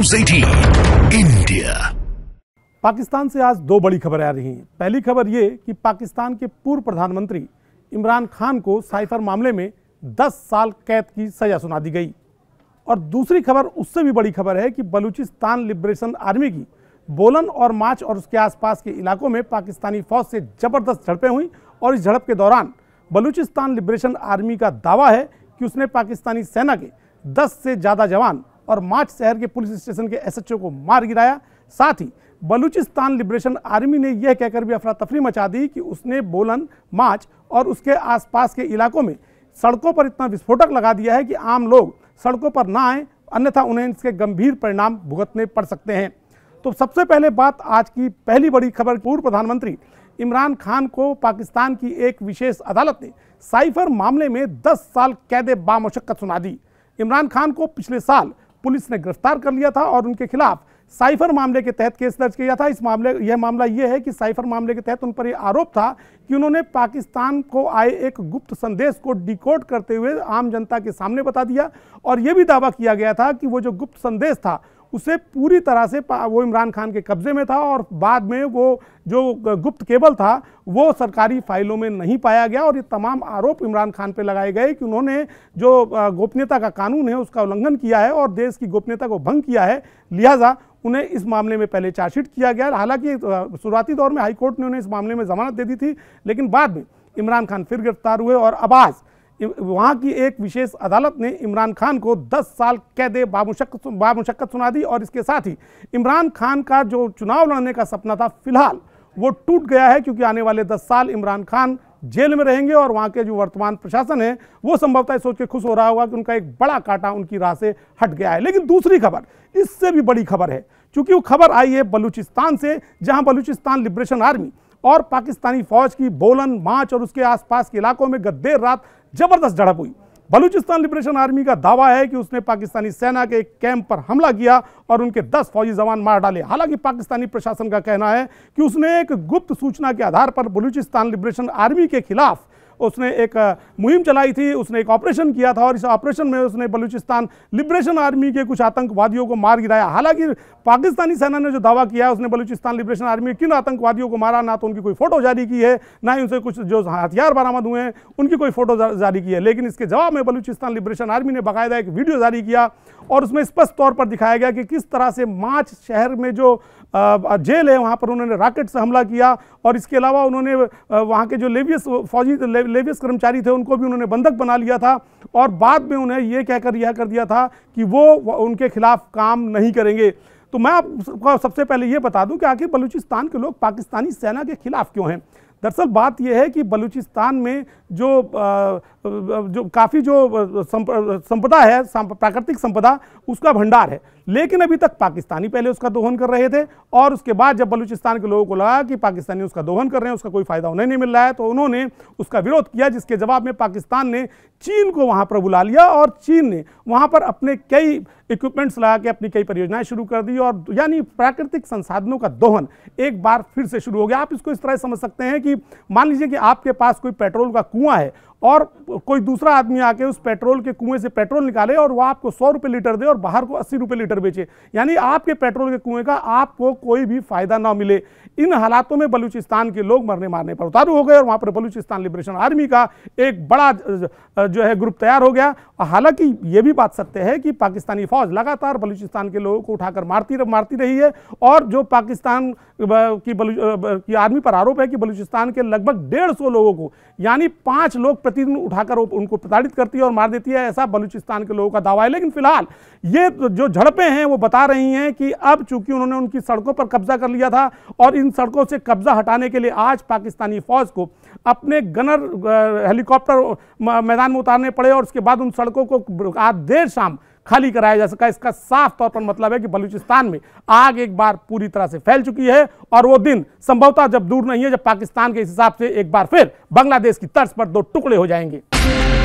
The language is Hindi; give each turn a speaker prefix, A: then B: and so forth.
A: न्यूज एटीन इंडिया पाकिस्तान से आज दो बड़ी खबरें आ रही हैं पहली खबर ये कि पाकिस्तान के पूर्व प्रधानमंत्री इमरान खान को साइफर मामले में 10 साल कैद की सजा सुना दी गई और दूसरी खबर उससे भी बड़ी खबर है कि बलूचिस्तान लिबरेशन आर्मी की बोलन और माच और उसके आसपास के इलाकों में पाकिस्तानी फौज से जबरदस्त झड़पें हुई और इस झड़प के दौरान बलूचिस्तान लिबरेशन आर्मी का दावा है कि उसने पाकिस्तानी सेना के 10 से ज़्यादा जवान और माच शहर के पुलिस स्टेशन के एसएचओ को मार गिराया साथ ही बलूचिस्तान लिबरेशन आर्मी ने यह कहकर भी अफरा तफरी मचा दी कि उसने बोलन माच और उसके आसपास के इलाकों में सड़कों पर इतना विस्फोटक लगा दिया है कि आम लोग सड़कों पर ना आएँ अन्यथा उन्हें इसके गंभीर परिणाम भुगतने पड़ सकते हैं तो सबसे पहले बात आज की पहली बड़ी खबर पूर्व प्रधानमंत्री इमरान खान को पाकिस्तान की एक विशेष अदालत ने साइफर मामले में 10 साल कैद बामशक्कत सुना दी इमरान खान को पिछले साल पुलिस ने गिरफ्तार कर लिया था और उनके खिलाफ साइफर मामले के तहत केस दर्ज किया था इस मामले यह मामला यह है कि साइफर मामले के तहत उन पर यह आरोप था कि उन्होंने पाकिस्तान को आए एक गुप्त संदेश को डिकोड करते हुए आम जनता के सामने बता दिया और यह भी दावा किया गया था कि वो जो गुप्त संदेश था उसे पूरी तरह से वो इमरान खान के कब्ज़े में था और बाद में वो जो गुप्त केबल था वो सरकारी फाइलों में नहीं पाया गया और ये तमाम आरोप इमरान खान पे लगाए गए कि उन्होंने जो गोपनीयता का कानून है उसका उल्लंघन किया है और देश की गोपनीयता को भंग किया है लिहाजा उन्हें इस मामले में पहले चार्जशीट किया गया हालांकि शुरुआती दौर में हाईकोर्ट ने उन्हें इस मामले में जमानत दे दी थी लेकिन बाद में इमरान खान फिर गिरफ्तार हुए और आवाज़ वहाँ की एक विशेष अदालत ने इमरान खान को 10 साल कैद बामुशक्कत बामुशक्कत सुना दी और इसके साथ ही इमरान खान का जो चुनाव लड़ने का सपना था फिलहाल वो टूट गया है क्योंकि आने वाले 10 साल इमरान खान जेल में रहेंगे और वहाँ के जो वर्तमान प्रशासन है वो संभवतः सोच के खुश हो रहा होगा कि उनका एक बड़ा कांटा उनकी राह से हट गया है लेकिन दूसरी खबर इससे भी बड़ी खबर है चूँकि वो खबर आई है बलूचिस्तान से जहाँ बलूचिस्तान लिब्रेशन आर्मी और पाकिस्तानी फौज की बोलन माच और उसके आसपास के इलाकों में गत देर रात जबरदस्त झड़प हुई बलूचिस्तान लिबरेशन आर्मी का दावा है कि उसने पाकिस्तानी सेना के एक कैंप पर हमला किया और उनके 10 फौजी जवान मार डाले हालांकि पाकिस्तानी प्रशासन का कहना है कि उसने एक गुप्त सूचना के आधार पर बलूचिस्तान लिबरेशन आर्मी के खिलाफ उसने एक मुहिम चलाई थी उसने एक ऑपरेशन किया था और इस ऑपरेशन में उसने बलूचिस्तान लिबरेशन आर्मी के कुछ आतंकवादियों को मार गिराया हालांकि पाकिस्तानी सेना ने जो दावा किया उसने बलूचिस्तान लिबरेशन आर्मी किन आतंकवादियों को मारा ना तो उनकी कोई फोटो जारी की है ना ही उनसे कुछ जो हथियार बरामद हुए हैं उनकी कोई फोटो जारी की है लेकिन इसके जवाब में बलूचिस्तान लिबरेशन आर्मी ने बाकायदा एक वीडियो जारी किया और उसमें स्पष्ट तौर पर दिखाया गया कि किस तरह से माच शहर में जो जेल है वहाँ पर उन्होंने रॉकेट से हमला किया और इसके अलावा उन्होंने वहाँ के जो लेवियस फौजी रिलेवियस कर्मचारी थे उनको भी उन्होंने बंधक बना लिया था और बाद में उन्हें ये कहकर यह कर दिया था कि वो उनके खिलाफ काम नहीं करेंगे तो मैं आपको सबसे पहले ये बता दूं कि आखिर बलूचिस्तान के लोग पाकिस्तानी सेना के खिलाफ क्यों हैं दरअसल बात यह है कि बलूचिस्तान में जो जो काफ़ी जो संपदा है प्राकृतिक संपदा उसका भंडार है लेकिन अभी तक पाकिस्तानी पहले उसका दोहन कर रहे थे और उसके बाद जब बलूचिस्तान के लोगों को लगा कि पाकिस्तानी उसका दोहन कर रहे हैं उसका कोई फ़ायदा उन्हें नहीं मिल रहा है तो उन्होंने उसका विरोध किया जिसके जवाब में पाकिस्तान ने चीन को वहाँ पर बुला लिया और चीन ने वहाँ पर अपने कई इक्विपमेंट्स लगा के अपनी कई परियोजनाएं शुरू कर दी और यानी प्राकृतिक संसाधनों का दोहन एक बार फिर से शुरू हो गया आप इसको इस तरह समझ सकते हैं कि कि मान लीजिए कि आपके पास कोई पेट्रोल का कुआं है और कोई दूसरा आदमी आके उस पेट्रोल के कुएं से पेट्रोल निकाले और वह आपको सौ रुपये लीटर दे और बाहर को अस्सी रुपये लीटर बेचे यानी आपके पेट्रोल के कुएं का आपको कोई भी फायदा ना मिले इन हालातों में बलूचिस्तान के लोग मरने मारने पर उतारू हो गए और वहाँ पर बलूचिस्तान लिबरेशन आर्मी का एक बड़ा जो है ग्रुप तैयार हो गया हालांकि ये भी बात सत्य है कि पाकिस्तानी फौज लगातार बलूचिस्तान के लोगों को उठाकर मारती मारती रही है और जो पाकिस्तान की की आर्मी पर आरोप है कि बलूचिस्तान के लगभग डेढ़ लोगों को यानी पाँच लोग प्रतिदिन उठाकर उनको प्रताड़ित करती है और मार देती है ऐसा बलूचिस्तान के लोगों का दावा है लेकिन फिलहाल ये जो झड़पें हैं वो बता रही हैं कि अब चूंकि उन्होंने उनकी सड़कों पर कब्जा कर लिया था और इन सड़कों से कब्जा हटाने के लिए आज पाकिस्तानी फौज को अपने गनर हेलीकॉप्टर मैदान में उतारने पड़े और उसके बाद उन सड़कों को आज देर शाम खाली कराया जा सका इसका साफ तौर पर मतलब है कि बलूचिस्तान में आग एक बार पूरी तरह से फैल चुकी है और वो दिन संभवतः जब दूर नहीं है जब पाकिस्तान के हिसाब से एक बार फिर बांग्लादेश की तर्ज पर दो टुकड़े हो जाएंगे